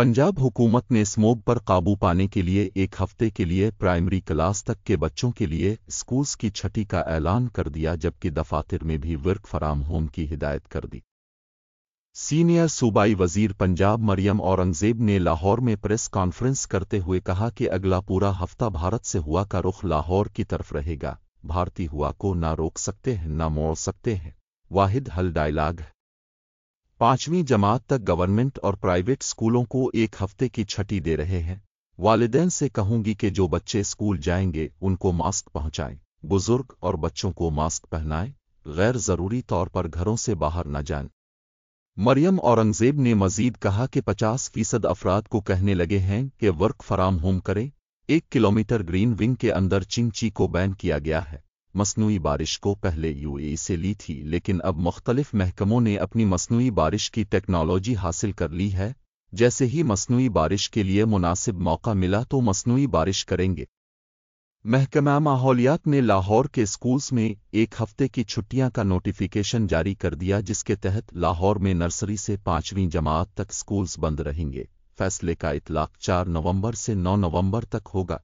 पंजाब हुकूमत ने स्मोग पर काबू पाने के लिए एक हफ्ते के लिए प्राइमरी क्लास तक के बच्चों के लिए स्कूल्स की छठी का ऐलान कर दिया जबकि दफातर में भी वर्क फराम होम की हिदायत कर दी सीनियर सूबाई वजीर पंजाब मरियम औरंगजेब ने लाहौर में प्रेस कॉन्फ्रेंस करते हुए कहा कि अगला पूरा हफ्ता भारत से हुआ का रुख लाहौर की तरफ रहेगा भारतीय हुआ को ना रोक सकते हैं ना मोड़ सकते हैं वाहिद हल डायलाग है पांचवीं जमात तक गवर्नमेंट और प्राइवेट स्कूलों को एक हफ्ते की छटी दे रहे हैं वालदेन से कहूंगी कि जो बच्चे स्कूल जाएंगे उनको मास्क पहुंचाएं बुजुर्ग और बच्चों को मास्क पहनाएं गैर ज़रूरी तौर पर घरों से बाहर न जाएं मरियम औरंगजेब ने मजीद कहा कि 50 फीसद अफराद को कहने लगे हैं कि वर्क फराम होम करें एक किलोमीटर ग्रीन विंग के अंदर चिंची को बैन किया गया है मसनू बारिश को पहले यूएई से ली थी लेकिन अब मुख्तलिफ महकमों ने अपनी मसनू बारिश की टेक्नोलॉजी हासिल कर ली है जैसे ही मसनू बारिश के लिए मुनासिब मौका मिला तो मसनू बारिश करेंगे महकमा माहौलियात ने लाहौर के स्कूल्स में एक हफ्ते की छुट्टियां का नोटिफिकेशन जारी कर दिया जिसके तहत लाहौर में नर्सरी से पांचवीं जमात तक स्कूल्स बंद रहेंगे फैसले का इतलाक 4 नवंबर से 9 नवंबर तक होगा